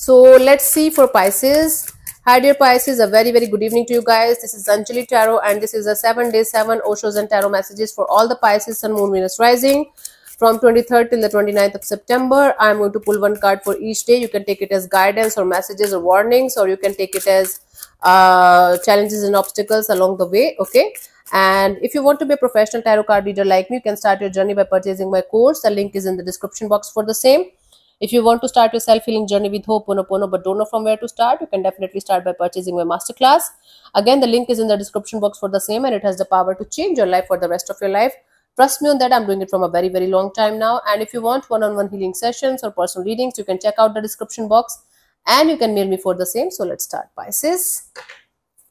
So let's see for Pisces. Hi dear Pisces, a very very good evening to you guys. This is Anjali Tarot and this is a 7 day 7 Oshos and Tarot messages for all the Pisces Sun, Moon, Venus rising from 23rd till the 29th of September. I'm going to pull one card for each day. You can take it as guidance or messages or warnings or you can take it as uh, challenges and obstacles along the way. Okay. And if you want to be a professional tarot card reader like me, you can start your journey by purchasing my course. The link is in the description box for the same. If you want to start your self-healing journey with Ho'oponopono but don't know from where to start, you can definitely start by purchasing my masterclass. Again, the link is in the description box for the same and it has the power to change your life for the rest of your life. Trust me on that, I'm doing it from a very, very long time now. And if you want one-on-one -on -one healing sessions or personal readings, you can check out the description box and you can mail me for the same. So let's start, Pisces.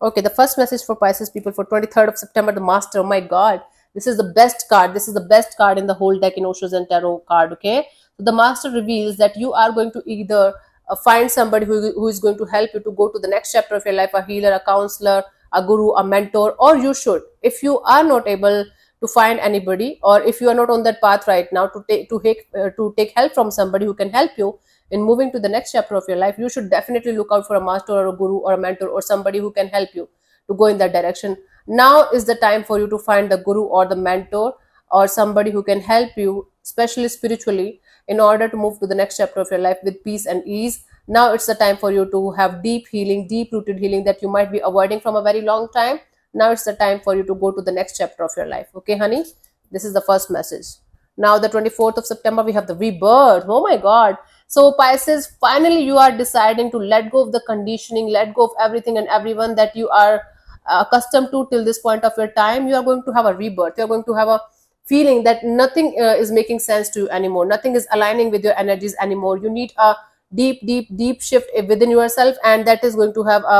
Okay, the first message for Pisces people for 23rd of September, the Master. Oh my God, this is the best card. This is the best card in the whole deck in Oshos and Tarot card, okay? the master reveals that you are going to either uh, find somebody who, who is going to help you to go to the next chapter of your life a healer a counselor a guru a mentor or you should if you are not able to find anybody or if you are not on that path right now to take to take uh, to take help from somebody who can help you in moving to the next chapter of your life you should definitely look out for a master or a guru or a mentor or somebody who can help you to go in that direction now is the time for you to find the guru or the mentor or somebody who can help you, especially spiritually, in order to move to the next chapter of your life with peace and ease. Now it's the time for you to have deep healing, deep rooted healing that you might be avoiding from a very long time. Now it's the time for you to go to the next chapter of your life. Okay, honey? This is the first message. Now, the 24th of September, we have the rebirth. Oh my God. So, Pisces, finally, you are deciding to let go of the conditioning, let go of everything and everyone that you are uh, accustomed to till this point of your time. You are going to have a rebirth. You are going to have a feeling that nothing uh, is making sense to you anymore nothing is aligning with your energies anymore you need a deep deep deep shift within yourself and that is going to have a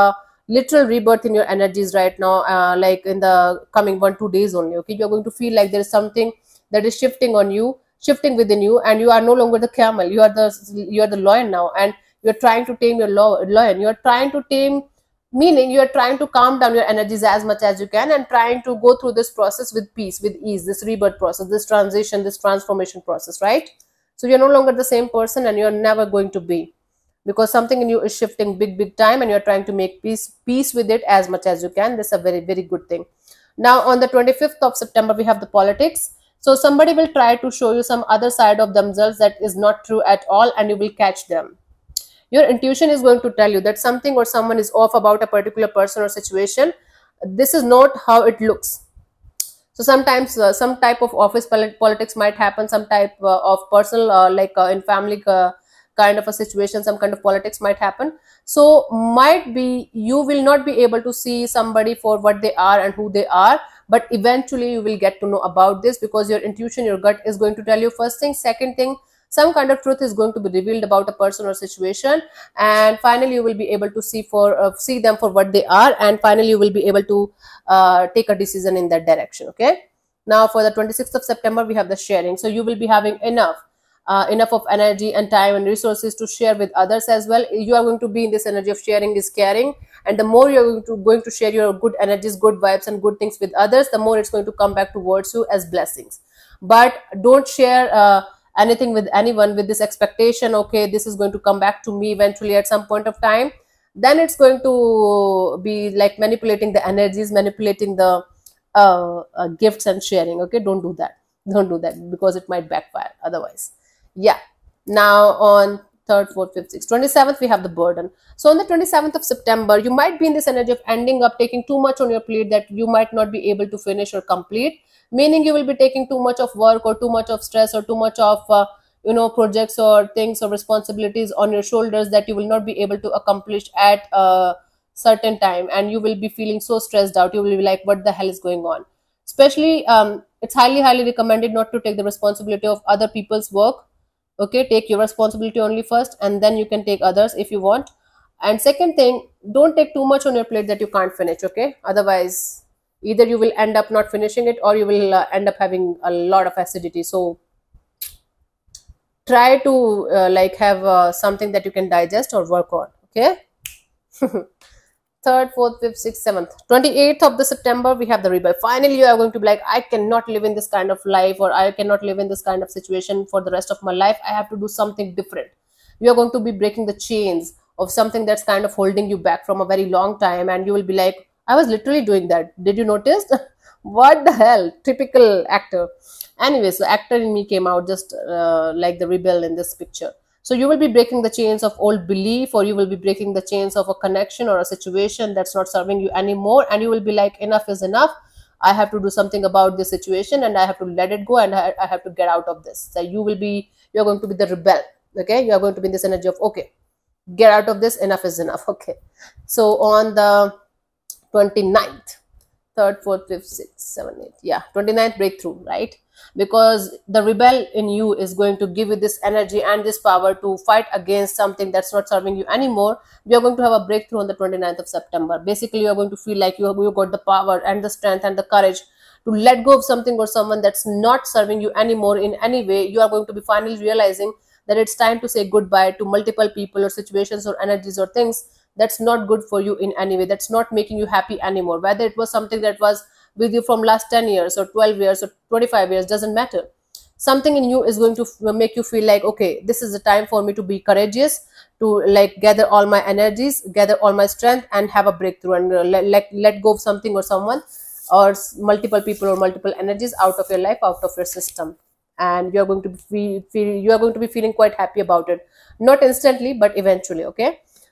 literal rebirth in your energies right now uh, like in the coming one two days only okay you're going to feel like there's something that is shifting on you shifting within you and you are no longer the camel you are the you are the lion now and you're trying to tame your lion you're trying to tame meaning you are trying to calm down your energies as much as you can and trying to go through this process with peace with ease this rebirth process this transition this transformation process right so you're no longer the same person and you're never going to be because something in you is shifting big big time and you're trying to make peace peace with it as much as you can this is a very very good thing now on the 25th of september we have the politics so somebody will try to show you some other side of themselves that is not true at all and you will catch them your intuition is going to tell you that something or someone is off about a particular person or situation this is not how it looks so sometimes uh, some type of office politics might happen some type uh, of personal uh, like uh, in family uh, kind of a situation some kind of politics might happen so might be you will not be able to see somebody for what they are and who they are but eventually you will get to know about this because your intuition your gut is going to tell you first thing second thing some kind of truth is going to be revealed about a person or situation and finally you will be able to see for uh, see them for what they are and finally you will be able to uh, take a decision in that direction okay now for the 26th of september we have the sharing so you will be having enough uh, enough of energy and time and resources to share with others as well you are going to be in this energy of sharing is caring and the more you're going to going to share your good energies good vibes and good things with others the more it's going to come back towards you as blessings but don't share uh, anything with anyone with this expectation okay this is going to come back to me eventually at some point of time then it's going to be like manipulating the energies manipulating the uh, uh, gifts and sharing okay don't do that don't do that because it might backfire otherwise yeah now on 3rd, 4th, 5th, 6th. 27th, we have the burden. So on the 27th of September, you might be in this energy of ending up taking too much on your plate that you might not be able to finish or complete, meaning you will be taking too much of work or too much of stress or too much of, uh, you know, projects or things or responsibilities on your shoulders that you will not be able to accomplish at a certain time. And you will be feeling so stressed out. You will be like, what the hell is going on? Especially, um, it's highly, highly recommended not to take the responsibility of other people's work okay take your responsibility only first and then you can take others if you want and second thing don't take too much on your plate that you can't finish okay otherwise either you will end up not finishing it or you will uh, end up having a lot of acidity so try to uh, like have uh, something that you can digest or work on okay third, fourth, fifth, sixth, seventh. 28th of the September, we have the rebirth. Finally, you are going to be like, I cannot live in this kind of life or I cannot live in this kind of situation for the rest of my life. I have to do something different. You are going to be breaking the chains of something that's kind of holding you back from a very long time. And you will be like, I was literally doing that. Did you notice? what the hell? Typical actor. Anyway, so actor in me came out just uh, like the rebel in this picture. So you will be breaking the chains of old belief, or you will be breaking the chains of a connection or a situation that's not serving you anymore. And you will be like, enough is enough. I have to do something about this situation and I have to let it go and I, I have to get out of this. So you will be, you're going to be the rebel. Okay. You are going to be in this energy of, okay, get out of this. Enough is enough. Okay. So on the 29th, third, fourth, fifth, sixth, seventh, eighth. Yeah, 29th breakthrough, right? Because the rebel in you is going to give you this energy and this power to fight against something that's not serving you anymore. You are going to have a breakthrough on the 29th of September. Basically, you are going to feel like you, have, you got the power and the strength and the courage to let go of something or someone that's not serving you anymore in any way. You are going to be finally realizing that it's time to say goodbye to multiple people or situations or energies or things that's not good for you in any way that's not making you happy anymore whether it was something that was with you from last 10 years or 12 years or 25 years doesn't matter something in you is going to make you feel like okay this is the time for me to be courageous to like gather all my energies gather all my strength and have a breakthrough and uh, let, let, let go of something or someone or multiple people or multiple energies out of your life out of your system and you are going to be feel, you are going to be feeling quite happy about it not instantly but eventually okay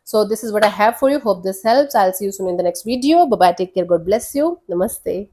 so this is what I have for you. Hope this helps. I'll see you soon in the next video. Bye bye. Take care. God bless you. Namaste.